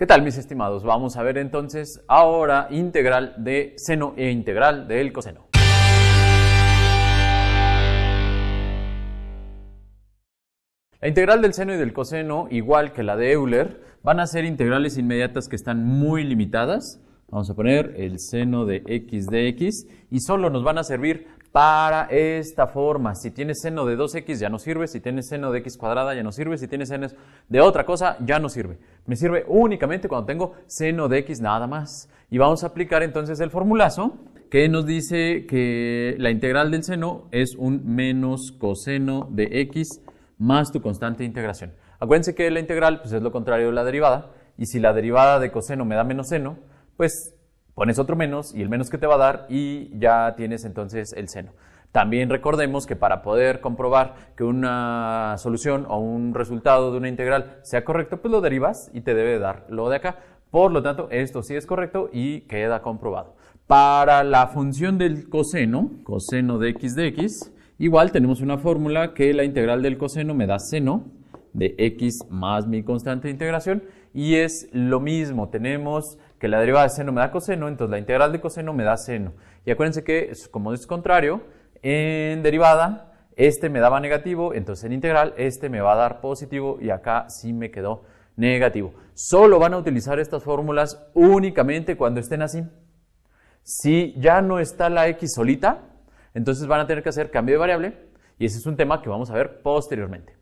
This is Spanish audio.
¿Qué tal mis estimados? Vamos a ver entonces ahora integral de seno e integral del coseno. La integral del seno y del coseno, igual que la de Euler, van a ser integrales inmediatas que están muy limitadas. Vamos a poner el seno de x de x y solo nos van a servir para esta forma. Si tienes seno de 2x ya no sirve, si tienes seno de x cuadrada ya no sirve, si tienes seno de otra cosa ya no sirve. Me sirve únicamente cuando tengo seno de x nada más. Y vamos a aplicar entonces el formulazo que nos dice que la integral del seno es un menos coseno de x más tu constante de integración. Acuérdense que la integral pues, es lo contrario de la derivada y si la derivada de coseno me da menos seno, pues pones otro menos y el menos que te va a dar y ya tienes entonces el seno. También recordemos que para poder comprobar que una solución o un resultado de una integral sea correcto, pues lo derivas y te debe dar lo de acá. Por lo tanto, esto sí es correcto y queda comprobado. Para la función del coseno, coseno de x de x, igual tenemos una fórmula que la integral del coseno me da seno de x más mi constante de integración y es lo mismo. Tenemos que la derivada de seno me da coseno, entonces la integral de coseno me da seno. Y acuérdense que, como es contrario, en derivada este me daba negativo, entonces en integral este me va a dar positivo y acá sí me quedó negativo. Solo van a utilizar estas fórmulas únicamente cuando estén así. Si ya no está la x solita, entonces van a tener que hacer cambio de variable y ese es un tema que vamos a ver posteriormente.